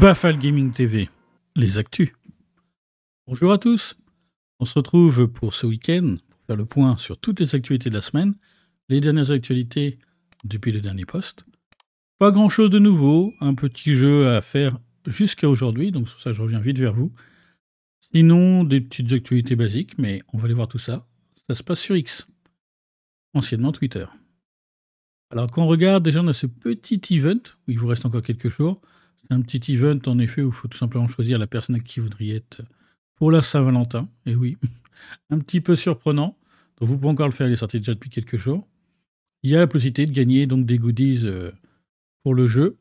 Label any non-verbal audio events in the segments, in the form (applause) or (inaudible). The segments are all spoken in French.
Bafal Gaming TV, les actus. Bonjour à tous. On se retrouve pour ce week-end pour faire le point sur toutes les actualités de la semaine, les dernières actualités depuis le dernier poste. Pas grand chose de nouveau, un petit jeu à faire jusqu'à aujourd'hui, donc ça je reviens vite vers vous. Sinon, des petites actualités basiques, mais on va aller voir tout ça. Ça se passe sur X, anciennement Twitter. Alors, quand on regarde déjà, on a ce petit event, où il vous reste encore quelques jours. C'est un petit event, en effet, où il faut tout simplement choisir la personne à qui vous voudriez être pour la Saint-Valentin. Et oui, (laughs) un petit peu surprenant. Donc, vous pouvez encore le faire, il est sorti déjà depuis quelques jours. Il y a la possibilité de gagner donc des goodies euh, pour le jeu.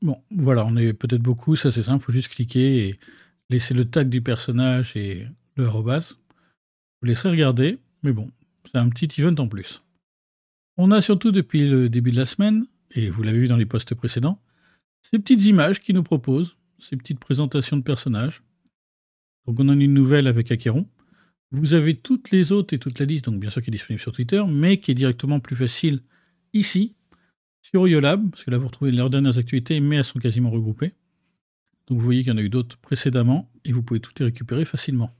Bon, voilà, on est peut-être beaucoup, ça c'est simple, il faut juste cliquer et laisser le tag du personnage et le Je Vous laissez regarder, mais bon, c'est un petit event en plus. On a surtout depuis le début de la semaine, et vous l'avez vu dans les postes précédents, ces petites images qui nous proposent, ces petites présentations de personnages. Donc on en a une nouvelle avec Acheron. Vous avez toutes les autres et toute la liste, donc bien sûr qui est disponible sur Twitter, mais qui est directement plus facile ici, sur Yolab, parce que là vous retrouvez leurs dernières activités, mais elles sont quasiment regroupées. Donc vous voyez qu'il y en a eu d'autres précédemment, et vous pouvez toutes les récupérer facilement.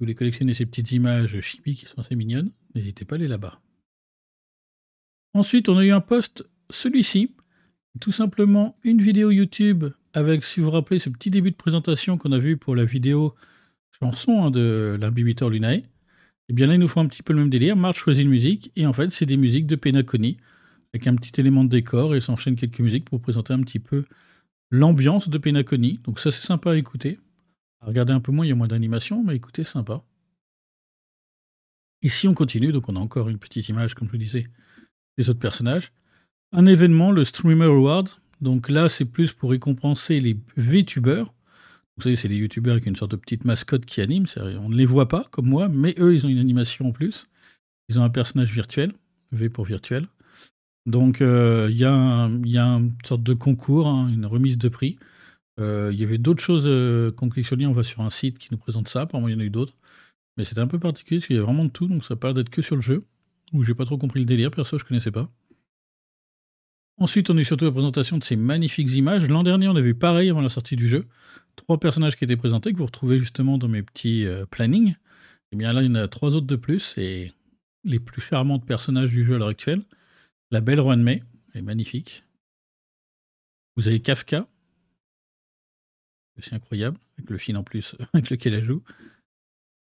Vous voulez collectionner ces petites images chimiques qui sont assez mignonnes, n'hésitez pas à aller là-bas. Ensuite, on a eu un post, celui-ci, tout simplement une vidéo YouTube avec, si vous vous rappelez, ce petit début de présentation qu'on a vu pour la vidéo chanson hein, de l'imbibiteur Lunae. Et eh bien là, ils nous font un petit peu le même délire. Marche choisit une musique, et en fait, c'est des musiques de Pénaconie avec un petit élément de décor, et s'enchaînent quelques musiques pour présenter un petit peu l'ambiance de Penaconi. Donc ça, c'est sympa à écouter. Regardez un peu moins, il y a moins d'animation, mais écoutez, sympa. Ici, on continue, donc on a encore une petite image, comme je vous disais, des autres personnages. Un événement, le Streamer Award. Donc là, c'est plus pour récompenser les VTubers. Vous savez, c'est les YouTubers avec une sorte de petite mascotte qui anime. On ne les voit pas, comme moi, mais eux, ils ont une animation en plus. Ils ont un personnage virtuel, V pour virtuel. Donc euh, il y, a une sorte de concours, hein, une remise de prix. Euh, il y avait d'autres choses euh, qu'on lien, On va sur un site qui nous présente ça. Apparemment, il y en a eu d'autres. Mais c'était un peu particulier parce qu'il y a vraiment de tout. Donc ça parle d'être que sur le jeu où j'ai pas trop compris le délire, perso je connaissais pas. Ensuite, on a eu surtout la présentation de ces magnifiques images. L'an dernier, on a vu pareil avant la sortie du jeu. Trois personnages qui étaient présentés, que vous retrouvez justement dans mes petits euh, plannings. Et eh bien là, il y en a trois autres de plus, et les plus charmants personnages du jeu à l'heure actuelle. La belle May, elle est magnifique. Vous avez Kafka, aussi incroyable, avec le film en plus (laughs) avec lequel elle joue.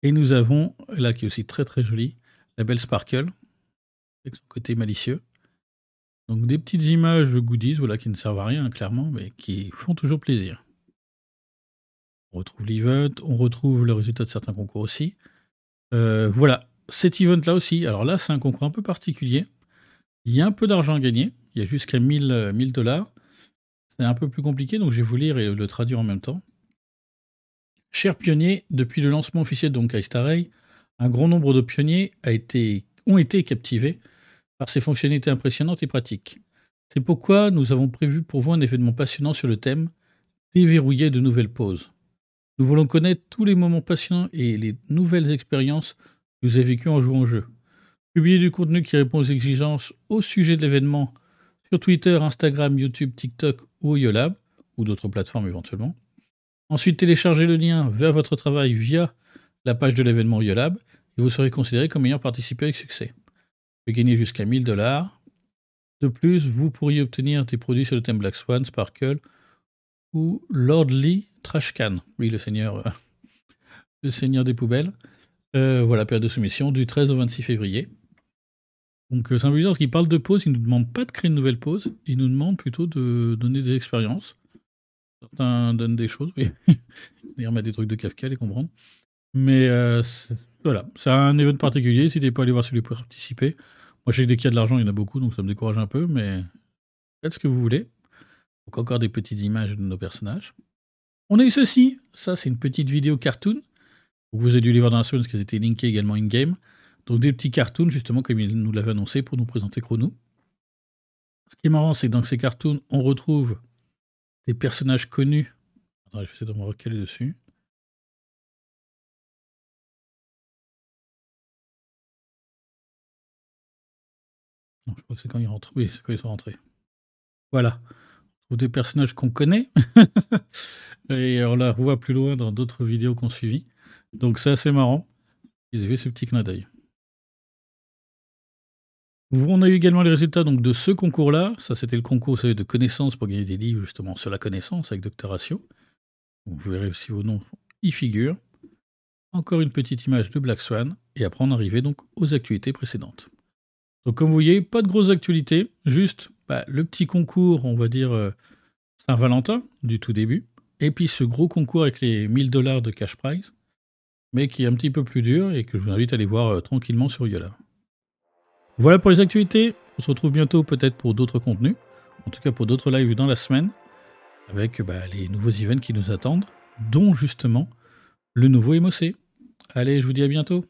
Et nous avons, là qui est aussi très très jolie, la belle Sparkle, avec son côté malicieux. Donc des petites images goodies, voilà, qui ne servent à rien, hein, clairement, mais qui font toujours plaisir. On retrouve l'event, on retrouve le résultat de certains concours aussi. Euh, voilà, cet event-là aussi, alors là, c'est un concours un peu particulier. Il y a un peu d'argent à gagner, il y a jusqu'à 1000 euh, dollars. C'est un peu plus compliqué, donc je vais vous lire et le traduire en même temps. Chers pionniers, depuis le lancement officiel de Donkai un grand nombre de pionniers a été, ont été captivés par ses fonctionnalités impressionnantes et pratiques. C'est pourquoi nous avons prévu pour vous un événement passionnant sur le thème Déverrouiller de nouvelles pauses. Nous voulons connaître tous les moments passionnants et les nouvelles expériences que vous avez vécues en jouant au jeu. Publiez du contenu qui répond aux exigences au sujet de l'événement sur Twitter, Instagram, YouTube, TikTok ou Yolab, ou d'autres plateformes éventuellement. Ensuite, téléchargez le lien vers votre travail via la page de l'événement Yolab et vous serez considéré comme ayant participé avec succès gagner jusqu'à 1000 dollars. De plus, vous pourriez obtenir des produits sur le thème Black Swan, Sparkle ou Lordly Trashcan. Oui, le seigneur, euh, (laughs) le seigneur des poubelles. Euh, voilà, période de soumission du 13 au 26 février. Donc, euh, c'est un qu'il parle de pause, il ne nous demande pas de créer une nouvelle pause, il nous demande plutôt de donner des expériences. Certains donnent des choses, oui. (laughs) D'ailleurs, a des trucs de Kafka, les comprendre. Mais euh, voilà, c'est un événement particulier. Si N'hésitez pas à aller voir celui pour participer. Moi, je sais que dès qu'il y a de l'argent, il y en a beaucoup, donc ça me décourage un peu, mais faites ce que vous voulez. Donc, encore des petites images de nos personnages. On a eu ceci. Ça, c'est une petite vidéo cartoon. que vous avez dû les voir dans la semaine parce qu'elle était linkée également in-game. Donc, des petits cartoons, justement, comme il nous l'avait annoncé pour nous présenter Chrono. Ce qui est marrant, c'est que dans ces cartoons, on retrouve des personnages connus. je vais essayer de me recaler dessus. je crois que c'est quand ils sont rentrés. Voilà. Ou des personnages qu'on connaît. (laughs) et on la revoit plus loin dans d'autres vidéos qu'on suivit. Donc c'est assez marrant. Ils avaient ce petit clin d'œil. On a eu également les résultats donc, de ce concours-là. Ça, c'était le concours de connaissances pour gagner des livres, justement, sur la connaissance avec Dr. Ratio. vous verrez aussi vos noms y figurent. Encore une petite image de Black Swan. Et après, on arrivait donc aux actualités précédentes. Donc comme vous voyez, pas de grosses actualités, juste bah, le petit concours, on va dire euh, Saint-Valentin du tout début, et puis ce gros concours avec les 1000 dollars de cash prize, mais qui est un petit peu plus dur et que je vous invite à aller voir euh, tranquillement sur Yola. Voilà pour les actualités, on se retrouve bientôt peut-être pour d'autres contenus, en tout cas pour d'autres lives dans la semaine, avec bah, les nouveaux events qui nous attendent, dont justement le nouveau MOC. Allez, je vous dis à bientôt